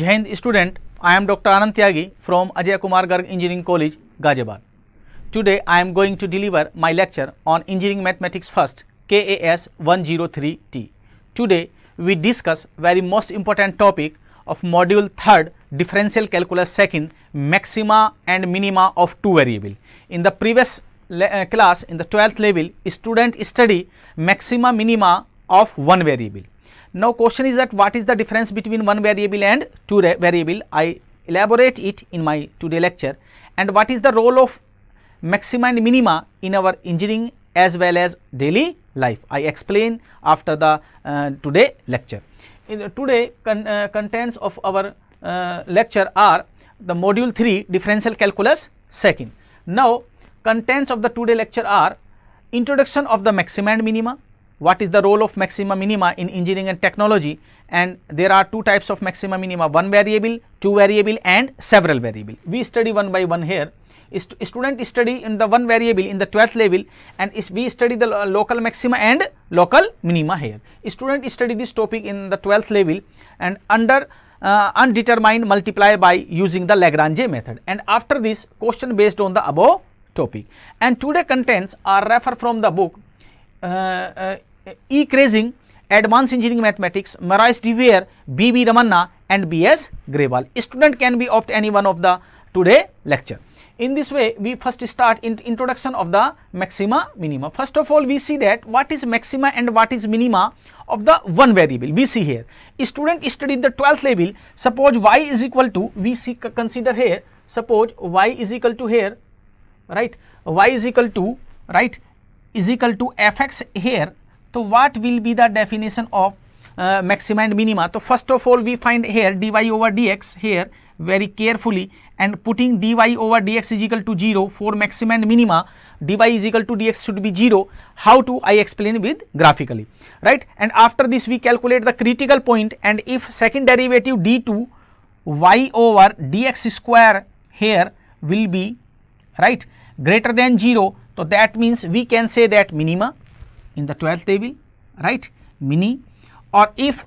Jain student, I am Dr. Anand Tyagi from Ajay Kumar Garg Engineering College, Ghaziabad. Today I am going to deliver my lecture on Engineering Mathematics First KAS 103T. Today we discuss very most important topic of module 3rd differential calculus 2nd maxima and minima of two variable. In the previous uh, class in the 12th level student study maxima minima of one variable now question is that what is the difference between one variable and two variable? I elaborate it in my today lecture and what is the role of maxima and minima in our engineering as well as daily life. I explain after the uh, today lecture. In the today con uh, contents of our uh, lecture are the module 3 differential calculus second. Now contents of the today lecture are introduction of the maxima and minima, what is the role of maxima minima in engineering and technology and there are two types of maxima minima one variable two variable and several variable we study one by one here St student study in the one variable in the 12th level and we study the local maxima and local minima here student study this topic in the 12th level and under uh, undetermined multiply by using the lagrange method and after this question based on the above topic and today contents are refer from the book uh, uh, E. Krasing, Advanced Engineering Mathematics, Marais DeWeer, B. B. Ramanna and B. S. Greval. Student can be opt any one of the today lecture. In this way, we first start in introduction of the maxima minima. First of all, we see that what is maxima and what is minima of the one variable we see here. A student studied the 12th level. Suppose y is equal to, we see consider here, suppose y is equal to here, right, y is equal to, right, is equal to fx here so, what will be the definition of uh, maxima and minima? So, first of all we find here dy over dx here very carefully and putting dy over dx is equal to 0 for maxima and minima dy is equal to dx should be 0 how to I explain with graphically right and after this we calculate the critical point and if second derivative d2 y over dx square here will be right greater than 0 so that means we can say that minima in the 12th table right mini or if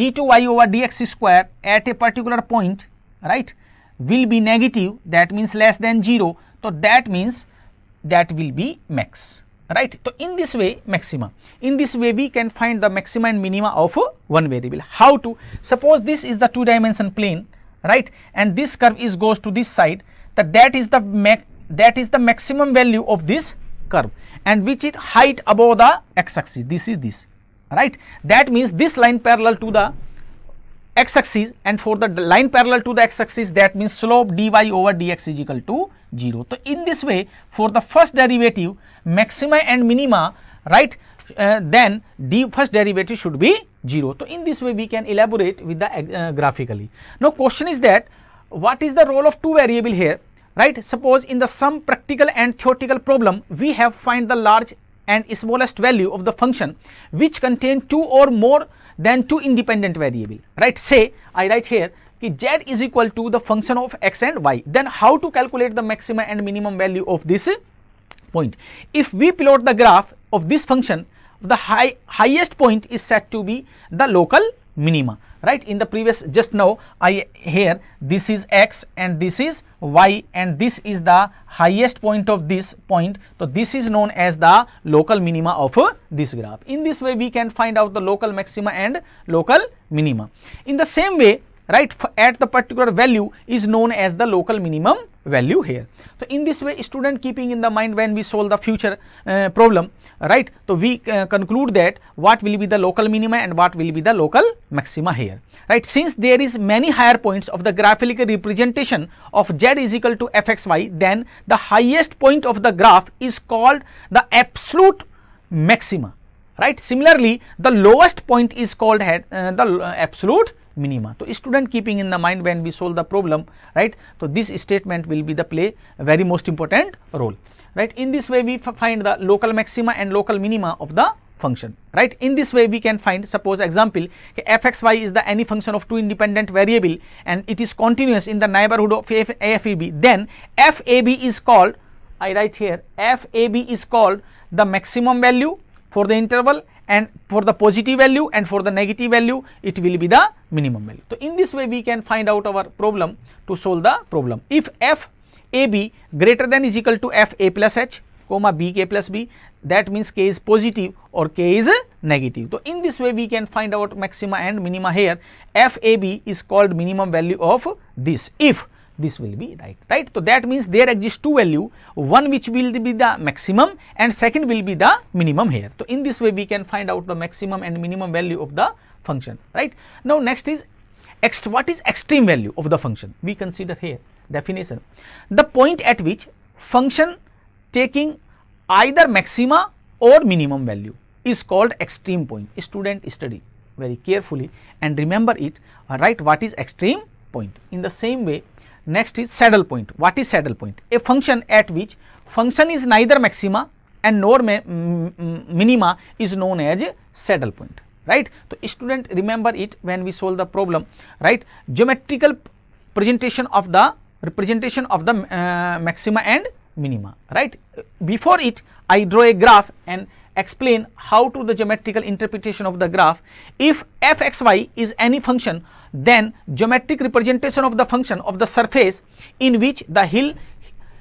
d2y over dx square at a particular point right will be negative that means less than 0 so that means that will be max right so in this way maxima in this way we can find the maxima and minima of one variable how to suppose this is the two dimension plane right and this curve is goes to this side that that is the that is the maximum value of this curve and which is height above the x axis this is this right that means this line parallel to the x axis and for the line parallel to the x axis that means slope dy over dx is equal to 0. So, in this way for the first derivative maxima and minima right uh, then d first derivative should be 0. So, in this way we can elaborate with the uh, graphically. Now, question is that what is the role of two variable here right suppose in the some practical and theoretical problem we have find the large and smallest value of the function which contain two or more than two independent variable right say i write here z is equal to the function of x and y then how to calculate the maximum and minimum value of this point if we plot the graph of this function the high highest point is said to be the local minima right in the previous just now i here this is x and this is y and this is the highest point of this point so this is known as the local minima of uh, this graph in this way we can find out the local maxima and local minima in the same way right at the particular value is known as the local minimum value here. So, in this way student keeping in the mind when we solve the future uh, problem right. So, we uh, conclude that what will be the local minima and what will be the local maxima here right. Since there is many higher points of the graphical representation of z is equal to fxy then the highest point of the graph is called the absolute maxima right. Similarly, the lowest point is called uh, the uh, absolute minima. So, student keeping in the mind when we solve the problem right. So, this statement will be the play very most important role right. In this way we find the local maxima and local minima of the function right. In this way we can find suppose example f x y is the any function of two independent variable and it is continuous in the neighborhood of f a f e b then f a b is called I write here f a b is called the maximum value for the interval and for the positive value and for the negative value it will be the minimum value. So, in this way we can find out our problem to solve the problem. If f a b greater than is equal to f a plus h comma b k plus b that means k is positive or k is negative. So, in this way we can find out maxima and minima here f a b is called minimum value of this if this will be right right so that means there exists two value one which will be the maximum and second will be the minimum here so in this way we can find out the maximum and minimum value of the function right now next is what is extreme value of the function we consider here definition the point at which function taking either maxima or minimum value is called extreme point student study very carefully and remember it right what is extreme point in the same way Next is saddle point. What is saddle point? A function at which function is neither maxima and nor minima is known as saddle point right so student remember it when we solve the problem right geometrical presentation of the representation of the uh, maxima and minima right before it i draw a graph and explain how to the geometrical interpretation of the graph if fxy is any function then geometric representation of the function of the surface in which the hill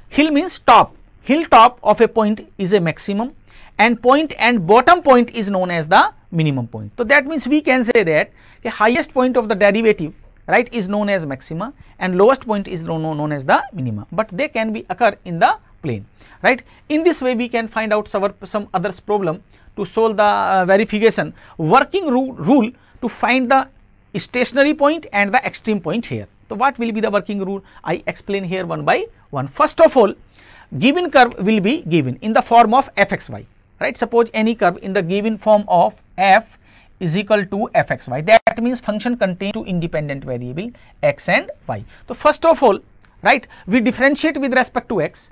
hill means top hill top of a point is a maximum and point and bottom point is known as the minimum point. So, that means we can say that the highest point of the derivative right is known as maxima and lowest point is known, known as the minima, but they can be occur in the plane right. In this way we can find out some, some others problem to solve the uh, verification working rule to find the stationary point and the extreme point here. So, what will be the working rule? I explain here one by one. First of all, given curve will be given in the form of fxy, right? Suppose any curve in the given form of f is equal to fxy. That means function contains two independent variable x and y. So, first of all, right, we differentiate with respect to x,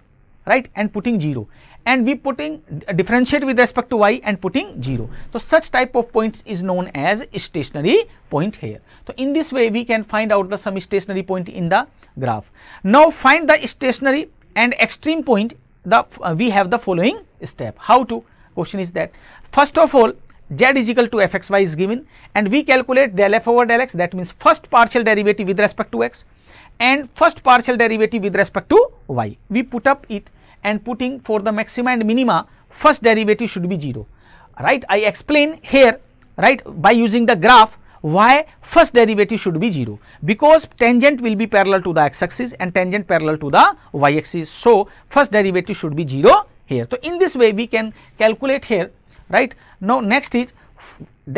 right, and putting 0 and we putting differentiate with respect to y and putting 0. So, such type of points is known as stationary point here. So, in this way we can find out the some stationary point in the graph. Now, find the stationary and extreme point the uh, we have the following step. How to question is that first of all z is equal to fxy is given and we calculate del f over del x that means first partial derivative with respect to x and first partial derivative with respect to y. We put up it and putting for the maxima and minima first derivative should be 0 right I explain here right by using the graph why first derivative should be 0 because tangent will be parallel to the x axis and tangent parallel to the y axis so first derivative should be 0 here so in this way we can calculate here right now next is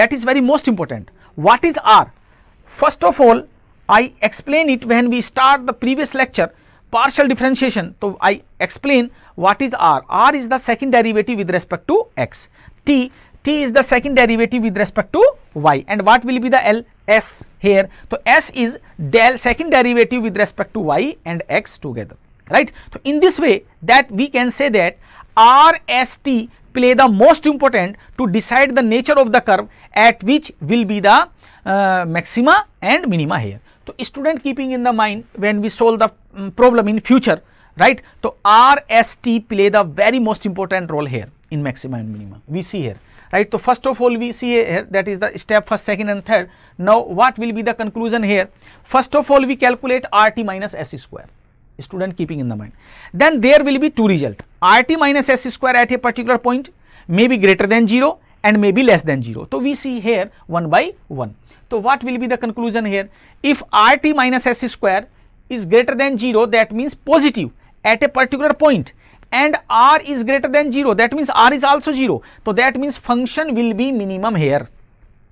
that is very most important what is r first of all i explain it when we start the previous lecture partial differentiation. So, I explain what is r. r is the second derivative with respect to x. t, t is the second derivative with respect to y and what will be the l? s here. So, s is del second derivative with respect to y and x together right. So, in this way that we can say that r, s, t play the most important to decide the nature of the curve at which will be the uh, maxima and minima here. तो student keeping in the mind when we solve the problem in future right तो R S T play the very most important role here in maxim and minimum we see here right तो first of all we see here that is the step first second and third now what will be the conclusion here first of all we calculate R T minus S square student keeping in the mind then there will be two result R T minus S square at a particular point may be greater than zero and may be less than 0. So, we see here 1 by 1. So, what will be the conclusion here? If RT minus S square is greater than 0 that means positive at a particular point and R is greater than 0 that means R is also 0. So, that means function will be minimum here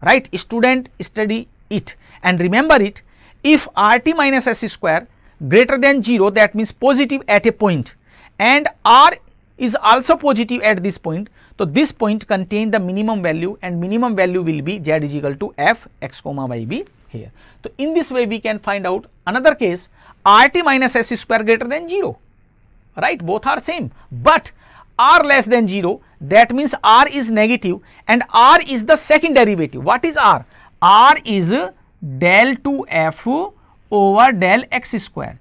right student study it and remember it if RT minus S square greater than 0 that means positive at a point and R is also positive at this point so, this point contain the minimum value and minimum value will be z is equal to f x comma y b here. So, in this way we can find out another case rt minus s square greater than 0 right both are same but r less than 0 that means r is negative and r is the second derivative what is r r is del 2f over del x square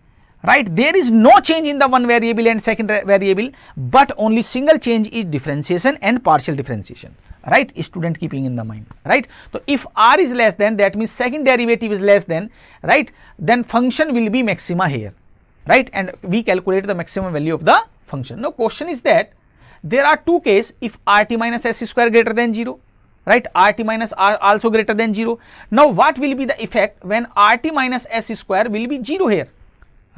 right there is no change in the one variable and second variable but only single change is differentiation and partial differentiation right student keeping in the mind right so if r is less than that means second derivative is less than right then function will be maxima here right and we calculate the maximum value of the function now question is that there are two case if rt minus s square greater than 0 right rt minus r also greater than 0 now what will be the effect when rt minus s square will be 0 here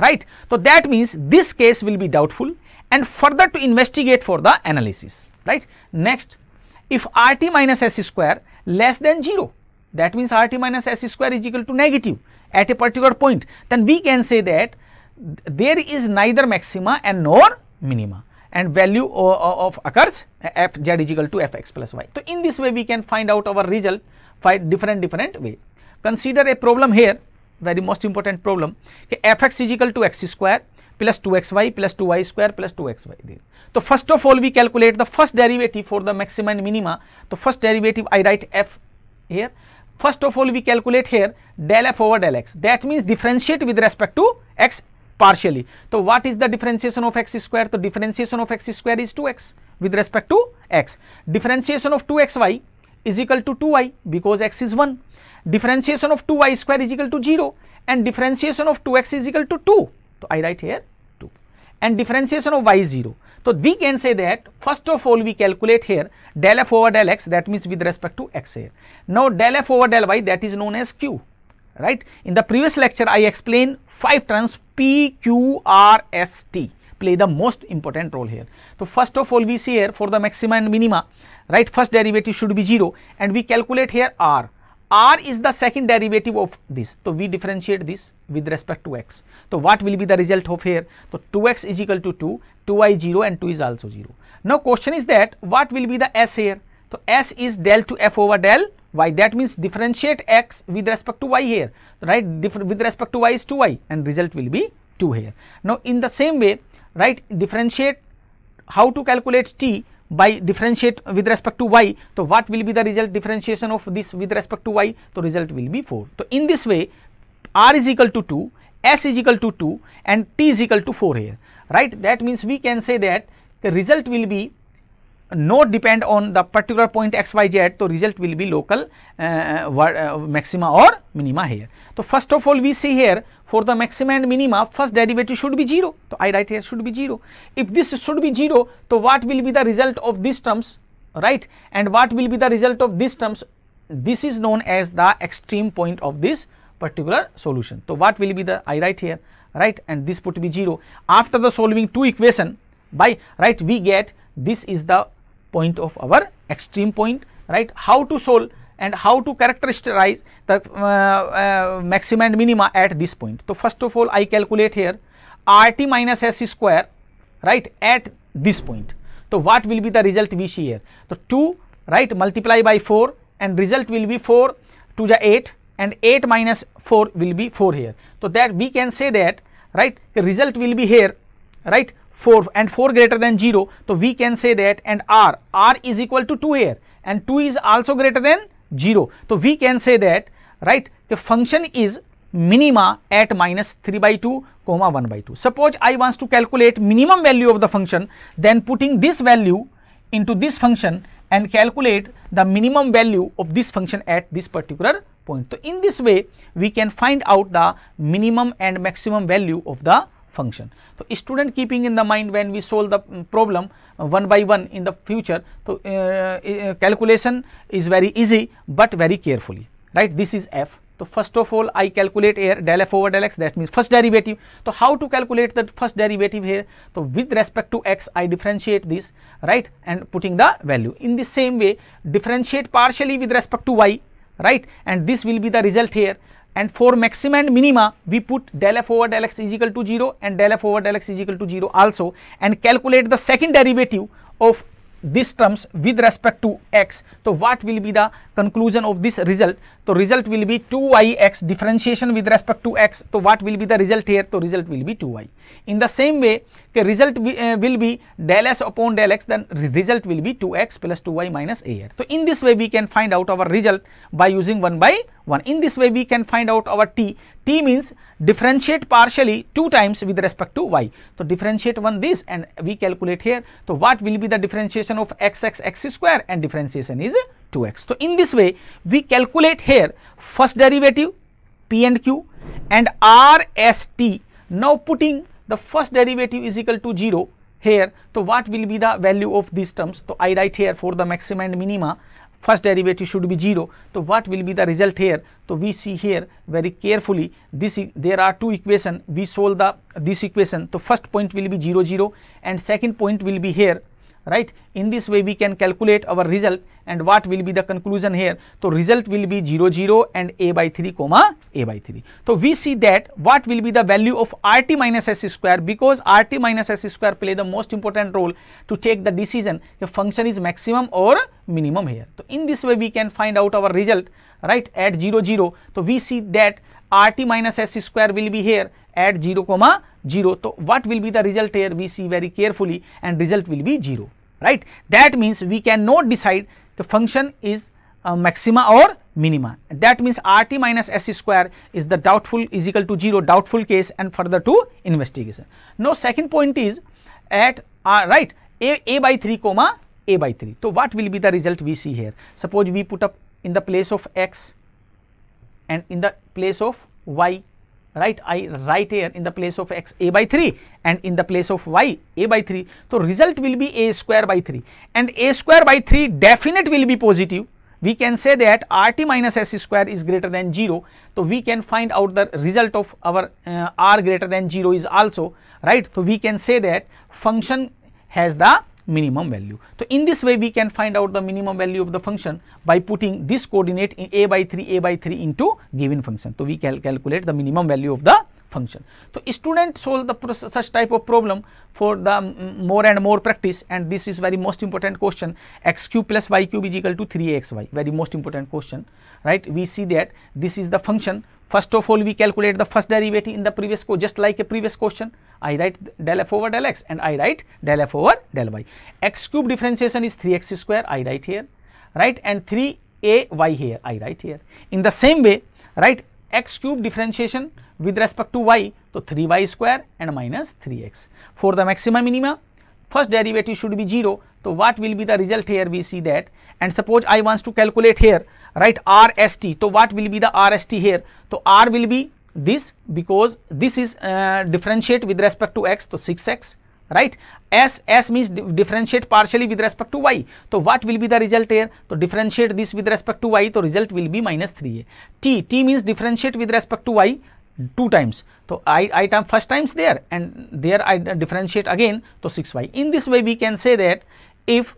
right. So, that means this case will be doubtful and further to investigate for the analysis, right. Next, if RT minus S square less than 0, that means RT minus S square is equal to negative at a particular point, then we can say that there is neither maxima and nor minima and value of occurs f z is equal to fx plus y. So, in this way we can find out our result by different different way. Consider a problem here very most important problem That f(x) is equal to x square plus 2xy plus 2y square plus 2xy. So first of all, we calculate the first derivative for the maximum and minima. So first derivative, I write f here first of all we calculate here del f over del x that means differentiate with respect to x partially so what is the differentiation of x square so differentiation of x square is 2x with respect to x differentiation of 2xy is equal to 2y because x is 1. Differentiation of 2y square is equal to 0 and differentiation of 2x is equal to 2. So, I write here 2 and differentiation of y is 0. So, we can say that first of all we calculate here del f over del x that means with respect to x here. Now, del f over del y that is known as q right. In the previous lecture I explained 5 terms p, q, r, s, t play the most important role here. So, first of all we see here for the maxima and minima right first derivative should be 0 and we calculate here r r is the second derivative of this so we differentiate this with respect to x so what will be the result of here so 2x is equal to 2 2y 0 and 2 is also 0 now question is that what will be the s here so s is del to f over del y that means differentiate x with respect to y here right Differ with respect to y is 2y and result will be 2 here now in the same way right differentiate how to calculate t by differentiate with respect to y so what will be the result differentiation of this with respect to y so result will be 4 so in this way r is equal to 2 s is equal to 2 and t is equal to 4 here right that means we can say that the result will be node depend on the particular point x y z so result will be local uh, uh, uh maxima or minima here so first of all we see here for the maxima and minima first derivative should be 0 so i write here should be 0 if this should be 0 so what will be the result of these terms right and what will be the result of these terms this is known as the extreme point of this particular solution so what will be the i write here right and this put be 0 after the solving two equation by right we get this is the point of our extreme point, right. How to solve and how to characterize the uh, uh, maxima and minima at this point. So, first of all I calculate here RT minus S square, right, at this point. So, what will be the result we see here? So, 2, right, multiply by 4 and result will be 4 to the 8 and 8 minus 4 will be 4 here. So, that we can say that, right, the result will be here, right, 4 and 4 greater than 0 so we can say that and r r is equal to 2 here and 2 is also greater than 0 so we can say that right the function is minima at minus 3 by 2 comma 1 by 2 suppose i wants to calculate minimum value of the function then putting this value into this function and calculate the minimum value of this function at this particular point. So, in this way we can find out the minimum and maximum value of the function तो student keeping in the mind when we solve the problem one by one in the future तो calculation is very easy but very carefully right this is F तो first of all I calculate here del F over del X that mean first derivative तो how to calculate the first derivative here तो with respect to X I differentiate this right and putting the value in the same way differentiate partially with respect to Y right and this will be the result here and for maxima and minima we put del f over del x is equal to 0 and del f over del x is equal to 0 also and calculate the second derivative of these terms with respect to x. So, what will be the conclusion of this result? तो result will be 2yx differentiation with respect to x. So what will be the result here? So result will be 2y. In the same way, the result uh, will be del upon del then result will be 2x plus 2y minus a r. So in this way we can find out our result by using 1 by 1. In this way we can find out our t. t means differentiate partially 2 times with respect to y. So differentiate one this and we calculate here. So what will be the differentiation of x x x square and differentiation is 2x. So, in this way we calculate here first derivative p and q and r s t now putting the first derivative is equal to 0 here. So, what will be the value of these terms? So, I write here for the maxima and minima first derivative should be 0. So, what will be the result here? So, we see here very carefully this there are two equation we solve the this equation. So, first point will be 0 0 and second point will be here right in this way we can calculate our result and what will be the conclusion here so result will be 0 0 and a by 3 comma a by 3 so we see that what will be the value of rt minus s square because rt minus s square play the most important role to take the decision the function is maximum or minimum here so in this way we can find out our result right at 0 0 so we see that rt minus s square will be here at 0 comma 0 so what will be the result here we see very carefully and result will be 0 right that means we cannot decide the function is uh, maxima or minima that means rt minus s square is the doubtful is equal to 0 doubtful case and further to investigation now second point is at uh, right a, a by 3 comma a by 3 so what will be the result we see here suppose we put up in the place of x and in the place of y right i right here in the place of x a by 3 and in the place of y a by 3 so result will be a square by 3 and a square by 3 definite will be positive we can say that rt minus s square is greater than 0 so we can find out the result of our uh, r greater than 0 is also right so we can say that function has the minimum value. So, in this way we can find out the minimum value of the function by putting this coordinate in a by 3 a by 3 into given function. So, we can cal calculate the minimum value of the function. So, student solve the such type of problem for the more and more practice and this is very most important question x cube plus y cube is equal to 3xy very most important question right we see that this is the function first of all we calculate the first derivative in the previous code just like a previous question I write del f over del x and I write del f over del y x cube differentiation is 3x square I write here right and 3 a y here I write here in the same way right x cube differentiation with respect to y, so 3y square and minus 3x. For the maxima minima, first derivative should be 0. So, what will be the result here? We see that and suppose I wants to calculate here, right, RST. So, what will be the RST here? So, R will be this because this is uh, differentiate with respect to x, so 6x right s s means differentiate partially with respect to y so what will be the result here so differentiate this with respect to y so result will be minus 3a t t means differentiate with respect to y two times. So, I, I term first times there and there I differentiate again to 6y. In this way we can say that if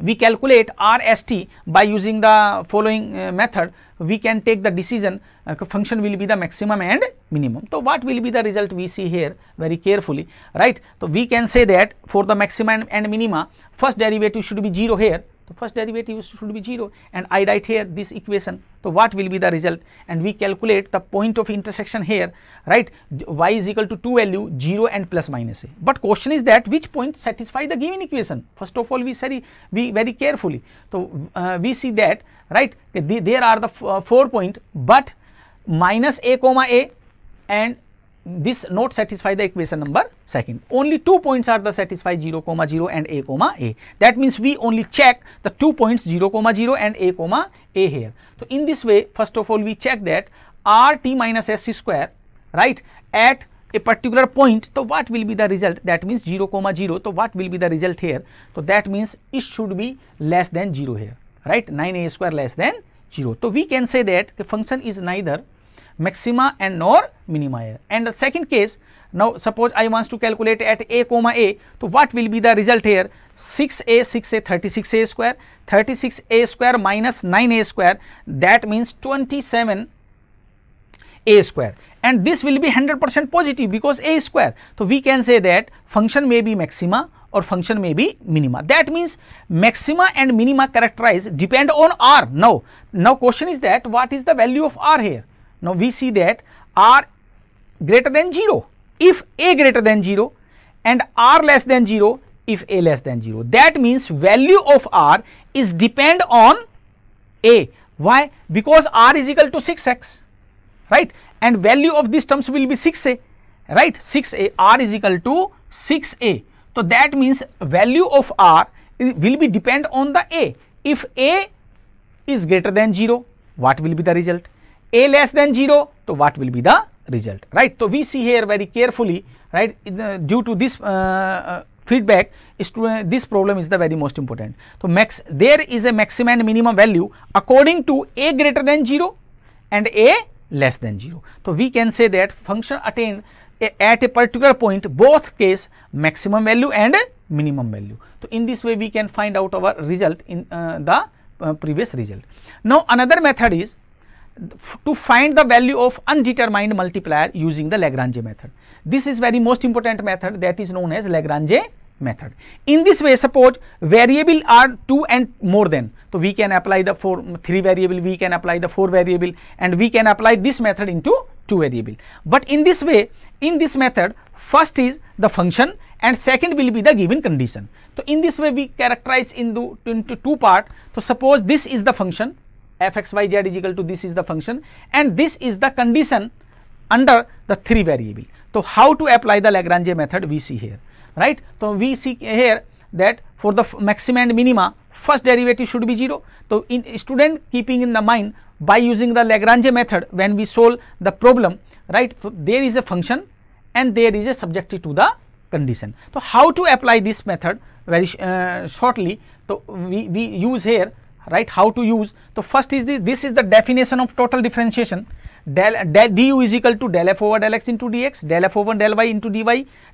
we calculate RST by using the following uh, method, we can take the decision uh, function will be the maximum and minimum. So, what will be the result we see here very carefully, right. So, we can say that for the maximum and minima, first derivative should be 0 here तो first derivative should be zero and I write here this equation तो what will be the result and we calculate the point of intersection here right Y is equal to two value zero and plus minus A but question is that which point satisfy the given equation first of all we sorry we very carefully तो we see that right there are the four point but minus A comma A and this not satisfy the equation number second only two points are the satisfy 0 comma 0 and a comma a that means we only check the two points 0 comma 0 and a comma a here so in this way first of all we check that r t minus s square right at a particular point so what will be the result that means 0 comma 0 so what will be the result here so that means it should be less than 0 here right 9 a square less than 0 so we can say that the function is neither maxima and nor minima here. And the second case, now suppose I wants to calculate at a comma a, so what will be the result here? 6a, 6a, 36a square, 36a square minus 9a square, that means 27 a square and this will be 100% positive because a square. So, we can say that function may be maxima or function may be minima. That means maxima and minima characterized depend on r. Now, now question is that what is the value of r here? Now we see that r greater than 0 if a greater than 0 and r less than 0 if a less than 0. That means value of r is depend on a. Why? Because r is equal to 6x, right? And value of these terms will be 6a, right? 6a, r is equal to 6a. So that means value of r will be depend on the a. If a is greater than 0, what will be the result? a less than 0 so what will be the result right so we see here very carefully right the, due to this uh, uh feedback student uh, this problem is the very most important so max there is a maximum and minimum value according to a greater than 0 and a less than 0 so we can say that function attain a, at a particular point both case maximum value and minimum value so in this way we can find out our result in uh, the uh, previous result now another method is to find the value of undetermined multiplier using the Lagrange method. This is very most important method that is known as Lagrange method. In this way suppose variable are 2 and more than. So, we can apply the 4 3 variable, we can apply the 4 variable and we can apply this method into 2 variable. But in this way in this method first is the function and second will be the given condition. So, in this way we characterize into, into two part. So, suppose this is the function F X Y Z is equal to this is the function and this is the condition under the three variable तो how to apply the Lagrange method we see here right तो we see here that for the maxima and minima first derivative should be zero तो in student keeping in the mind by using the Lagrange method when we solve the problem right तो there is a function and there is a subjective to the condition तो how to apply this method very shortly तो we we use here right how to use so first is the this is the definition of total differentiation del, del du is equal to del f over del x into dx del f over del y into dy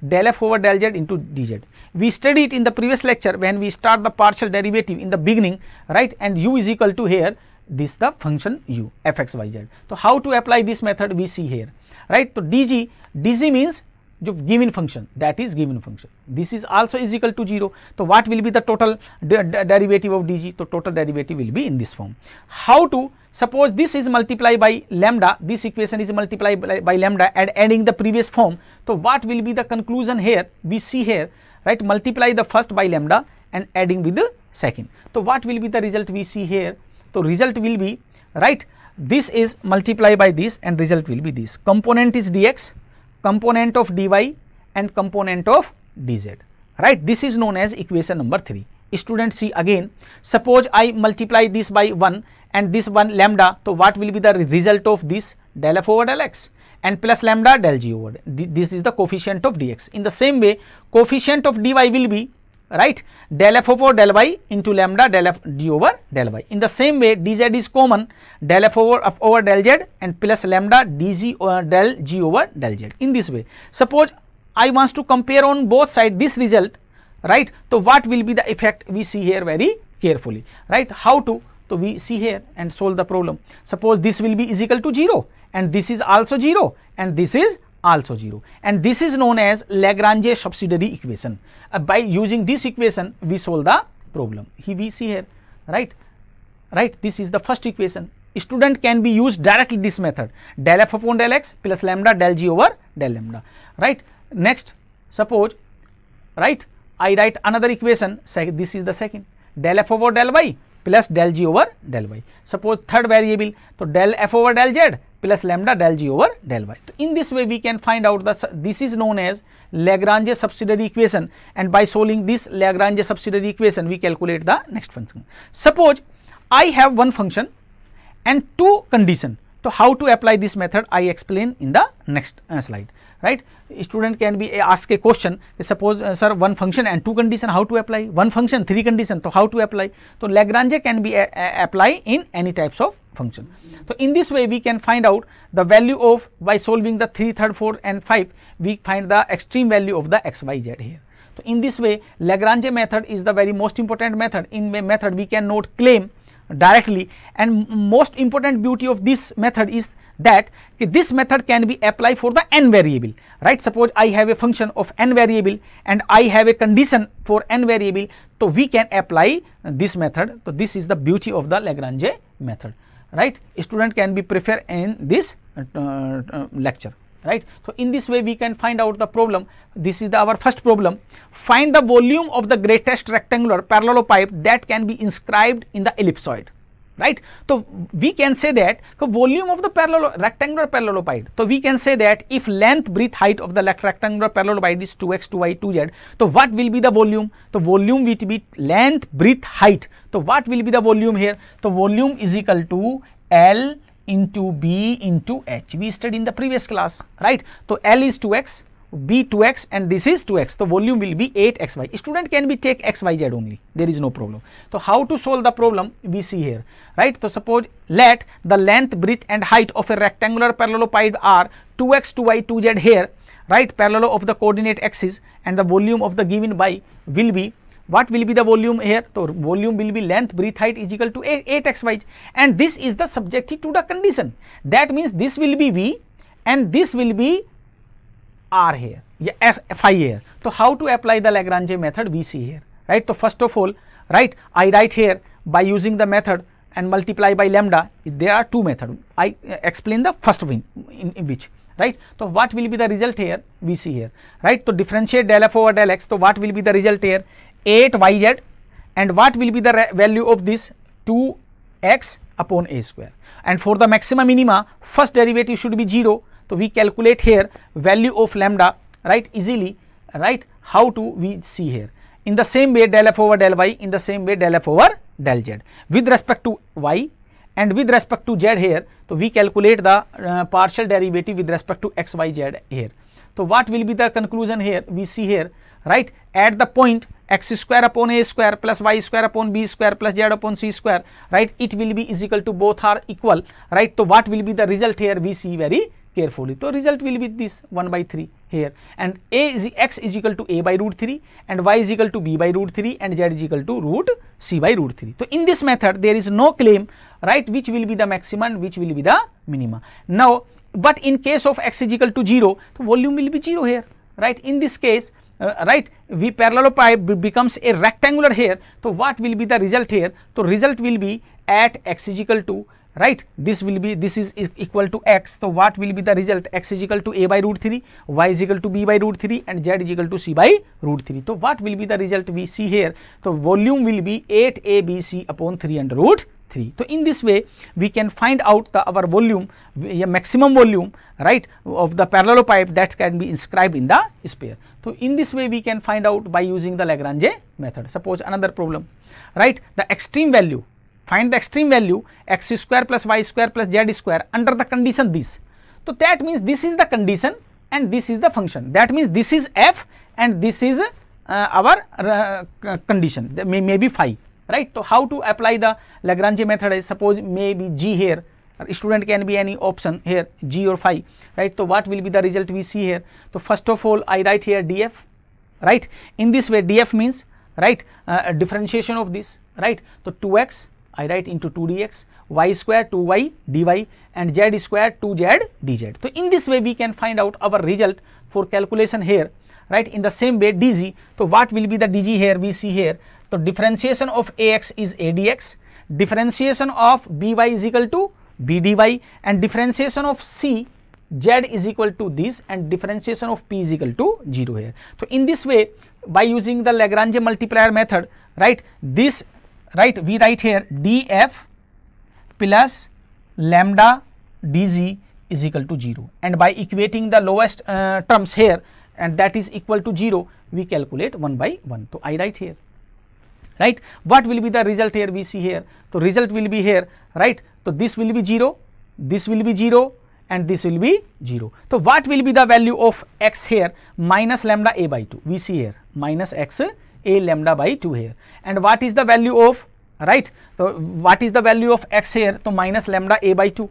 del f over del z into dz we studied in the previous lecture when we start the partial derivative in the beginning right and u is equal to here this the function u f x y z so how to apply this method we see here right so dg dg means जो given function that is given function this is also is equal to 0 so what will be the total derivative of dg so total derivative will be in this form how to suppose this is multiply by lambda this equation is multiply by, lambda and adding the previous form so what will be the conclusion here we see here right multiply the first by lambda and adding with the second so what will be the result we see here so result will be right this is multiply by this and result will be this component is dx component of dy and component of dz right this is known as equation number 3 student see again suppose i multiply this by 1 and this 1 lambda so what will be the result of this del f over del x and plus lambda del g over this is the coefficient of dx in the same way coefficient of dy will be right del f over del y into lambda del f d over del y. In the same way dz is common del f over f over del z and plus lambda dz uh, del g over del z in this way. Suppose I wants to compare on both side this result right. So, what will be the effect we see here very carefully right how to so we see here and solve the problem. Suppose this will be is equal to 0 and this is also 0 and this is also 0 and this is known as Lagrange subsidiary equation. Uh, by using this equation we solve the problem. Here we see here right right this is the first equation student can be used directly this method del f upon del x plus lambda del g over del lambda right. Next suppose right I write another equation this is the second del f over del y plus del g over del y. Suppose third variable so del f over del z plus lambda del g over del y. So, in this way we can find out that this is known as Lagrange subsidiary equation and by solving this Lagrange subsidiary equation we calculate the next function. Suppose I have one function and two condition. So, how to apply this method I explain in the next uh, slide right. Student can be asked a question suppose uh, sir one function and two condition how to apply one function three condition so how to apply. So, Lagrange can be apply in any types of function. So, in this way we can find out the value of by solving the 3, 3, 4 and 5 we find the extreme value of the x, y, z here. So, in this way Lagrange method is the very most important method in method we can note claim directly and most important beauty of this method is that this method can be applied for the n variable right suppose i have a function of n variable and i have a condition for n variable so we can apply this method so this is the beauty of the lagrange method right student can be prefer in this uh, uh, lecture right so in this way we can find out the problem this is the, our first problem find the volume of the greatest rectangular parallelopiped that can be inscribed in the ellipsoid right तो we can say that volume of the parallel rectangular parallelopiped तो we can say that if length breadth height of the rectangular parallelopiped is two X two तो what will be the volume तो volume which be length breadth height तो what will be the volume here तो volume is equal to L into B into H we study in the previous class right तो L is two X b 2x and this is 2x the volume will be 8xy student can be take xyz only there is no problem so how to solve the problem we see here right so suppose let the length breadth and height of a rectangular parallelopiped are 2x 2y 2z here right parallel of the coordinate axis and the volume of the given by will be what will be the volume here so volume will be length breadth height is equal to 8 xy and this is the subject to the condition that means this will be v and this will be R here या F I here तो how to apply the Lagrange method we see here right तो first of all right I write here by using the method and multiply by lambda they are two method I explain the first one in which right तो what will be the result here we see here right तो differentiate del F over del X तो what will be the result here at Y Z and what will be the value of this two X upon A square and for the maxima minima first derivative should be zero तो we calculate here value of lambda right easily right how to we see here in the same way del F over del Y in the same way del F over del Z with respect to Y and with respect to Z here तो we calculate the partial derivative with respect to X Y Z here तो what will be the conclusion here we see here right at the point X square upon A square plus Y square upon B square plus Z upon C square right it will be is equal to both are equal right तो what will be the result here we see very carefully. So, result will be this 1 by 3 here and a is x is equal to a by root 3 and y is equal to b by root 3 and z is equal to root c by root 3. So, in this method there is no claim right which will be the maximum which will be the minima. Now, but in case of x is equal to 0 the volume will be 0 here right in this case uh, right v pipe becomes a rectangular here so what will be the result here so result will be at x is equal to right this will be this is equal to x so what will be the result x is equal to a by root 3 y is equal to b by root 3 and z is equal to c by root 3 so what will be the result we see here so volume will be 8 abc upon 3 under root 3 so in this way we can find out the our volume a maximum volume right of the parallel pipe that can be inscribed in the sphere so in this way we can find out by using the lagrange method suppose another problem right the extreme value find the extreme value x square plus y square plus z square under the condition this. So, that means this is the condition and this is the function that means this is f and this is uh, our uh, condition may, may be phi right. So, how to apply the Lagrange method is suppose may be g here student can be any option here g or phi right. So, what will be the result we see here. So, first of all I write here df right in this way df means right uh, differentiation of this right. So, 2x I write into 2dx, y square 2y dy and z square 2z dz. So, in this way we can find out our result for calculation here right in the same way dg. So, what will be the dg here we see here. So, differentiation of ax is adx, differentiation of by is equal to bdy and differentiation of c z is equal to this and differentiation of p is equal to 0 here. So, in this way by using the Lagrange multiplier method right this right we write here df plus lambda dz is equal to 0 and by equating the lowest uh, terms here and that is equal to 0 we calculate 1 by 1 so i write here right what will be the result here we see here so result will be here right so this will be 0 this will be 0 and this will be 0 so what will be the value of x here minus lambda a by 2 we see here minus x a lambda by 2 here and what is the value of right so what is the value of x here so minus lambda a by 2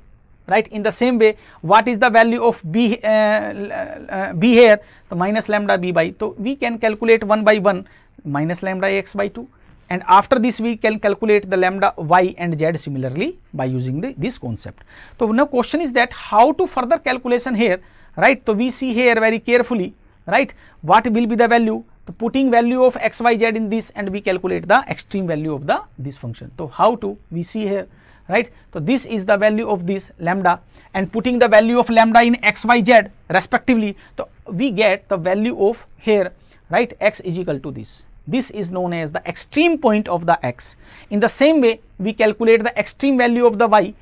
right in the same way what is the value of b uh, uh, uh, b here so minus lambda b by so we can calculate 1 by 1 minus lambda x by 2 and after this we can calculate the lambda y and z similarly by using the, this concept. So, now question is that how to further calculation here right. So, we see here very carefully right what will be the value putting value of x, y, z in this and we calculate the extreme value of the this function. So, how to we see here right. So, this is the value of this lambda and putting the value of lambda in x, y, z respectively. So, we get the value of here right x is equal to this. This is known as the extreme point of the x. In the same way we calculate the extreme value of the y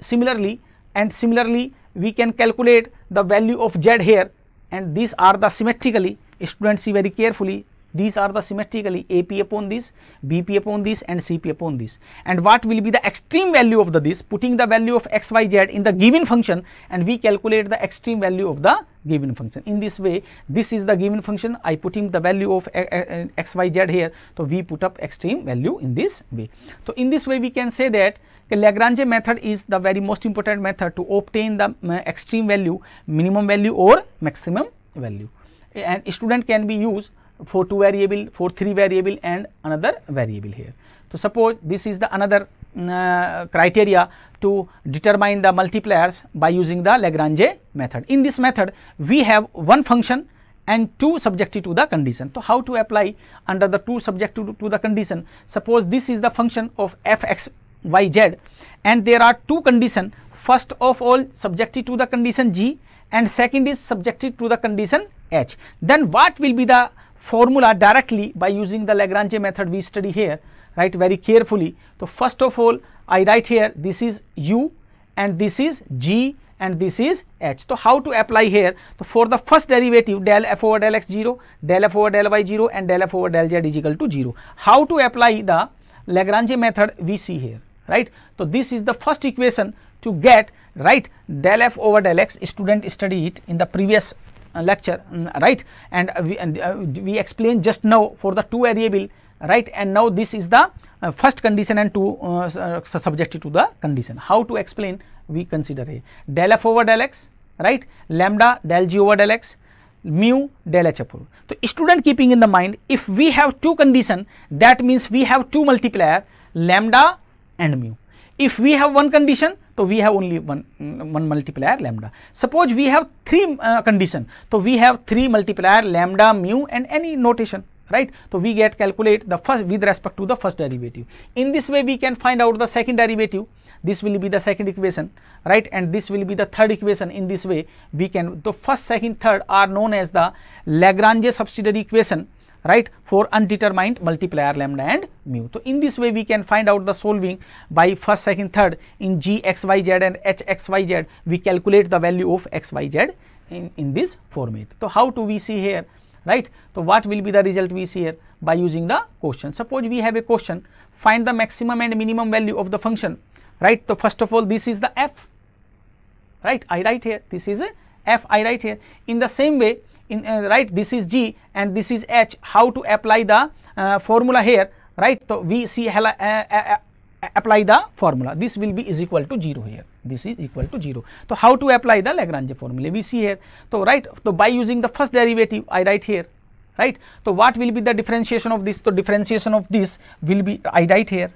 similarly and similarly we can calculate the value of z here and these are the symmetrically Students see very carefully these are the symmetrically AP upon this, BP upon this and CP upon this and what will be the extreme value of the this putting the value of x, y, z in the given function and we calculate the extreme value of the given function. In this way this is the given function I putting the value of eh, eh, eh, x, y, z here so we put up extreme value in this way. So in this way we can say that the Lagrange method is the very most important method to obtain the extreme value, minimum value or maximum value and student can be used for two variable, for three variable and another variable here. So, suppose this is the another mm, uh, criteria to determine the multipliers by using the Lagrange method. In this method, we have one function and two subjective to the condition. So, how to apply under the two subjective to, to the condition? Suppose this is the function of f x y z and there are two condition first of all subjective to the condition g and second is subjective to the condition h. Then what will be the formula directly by using the Lagrange method we study here right very carefully. So, first of all I write here this is u and this is g and this is h. So, how to apply here? So, for the first derivative del f over del x 0, del f over del y 0 and del f over del z is equal to 0. How to apply the Lagrange method we see here right. So, this is the first equation to get right del f over del x student study it in the previous lecture right and we, and, uh, we explained just now for the two variable right and now this is the uh, first condition and two uh, uh subjected to the condition how to explain we consider a del f over del x right lambda del g over del x mu del h upon so student keeping in the mind if we have two condition that means we have two multiplier lambda and mu if we have one condition तो we have only one one multiplier lambda suppose we have three condition तो we have three multiplier lambda mu and any notation right तो we get calculate the first with respect to the first derivative in this way we can find out the second derivative this will be the second equation right and this will be the third equation in this way we can the first second third are known as the Lagrange subsidiary equation right for undetermined multiplier lambda and mu. So, in this way we can find out the solving by first, second, third in g x y z and h x y z we calculate the value of x y z in, in this format. So, how do we see here right. So, what will be the result we see here by using the question. Suppose we have a question find the maximum and minimum value of the function right. So, first of all this is the f right I write here this is a f I write here in the same way in uh, right this is g and this is h how to apply the uh, formula here right so we see uh, apply the formula this will be is equal to 0 here this is equal to 0 so how to apply the lagrange formula we see here so right so by using the first derivative i write here right so what will be the differentiation of this so differentiation of this will be i write here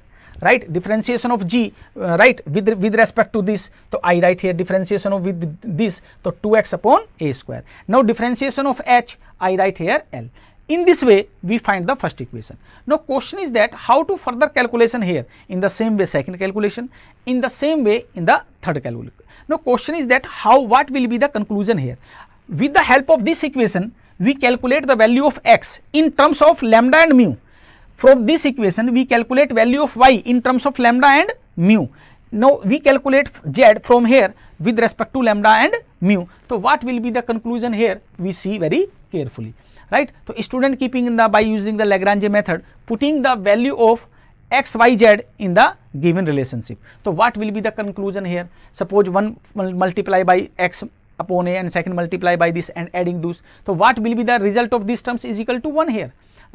right differentiation of g uh, right with with respect to this so i write here differentiation of with this so 2x upon a square now differentiation of h i write here l in this way we find the first equation now question is that how to further calculation here in the same way second calculation in the same way in the third calculation now question is that how what will be the conclusion here with the help of this equation we calculate the value of x in terms of lambda and mu from this equation we calculate value of Y in terms of lambda and mu now we calculate Z from here with respect to lambda and mu तो what will be the conclusion here we see very carefully right तो student keeping in the by using the Lagrange method putting the value of X Y Z in the given relationship तो what will be the conclusion hair suppose one multiply by X upon A and second multiply by this and adding these तो what will be the result of this terms is equal to one here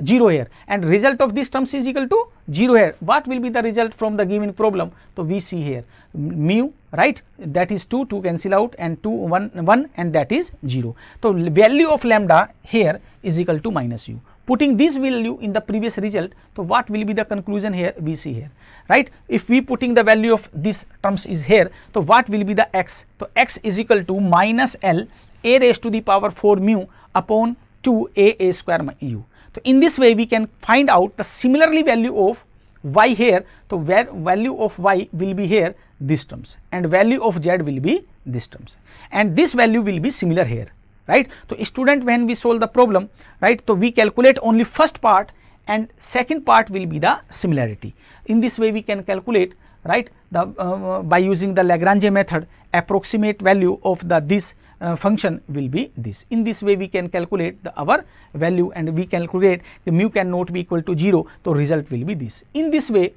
0 here and result of these terms is equal to 0 here. What will be the result from the given problem? So, we see here mu right that is 2, 2 cancel out and 2, 1, 1 and that is 0. So, value of lambda here is equal to minus u. Putting this value in the previous result, so what will be the conclusion here? We see here, right? If we putting the value of these terms is here, so what will be the x? So, x is equal to minus l a raised to the power 4 mu upon 2 a a square u. So, in this way we can find out the similarly value of y here. So, where value of y will be here these terms and value of z will be these terms and this value will be similar here right. So, student when we solve the problem right so we calculate only first part and second part will be the similarity. In this way we can calculate right the uh, uh by using the Lagrange method approximate value of the this uh, function will be this. In this way we can calculate the our value and we calculate the mu cannot be equal to 0, so result will be this. In this way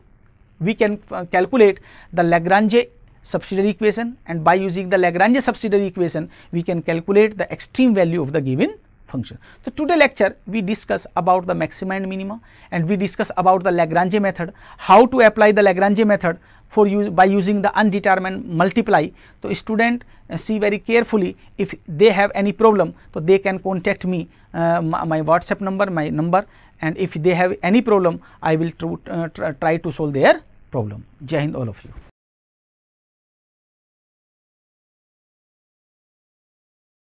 we can uh, calculate the Lagrange subsidiary equation and by using the Lagrange subsidiary equation we can calculate the extreme value of the given function. So, today lecture we discuss about the maxima and minima and we discuss about the Lagrange method, how to apply the Lagrange method for you, by using the undetermined multiply. So, student uh, see very carefully if they have any problem, so they can contact me uh, my, WhatsApp number, my number and if they have any problem, I will uh, try to solve their problem. Jai Hind all of you.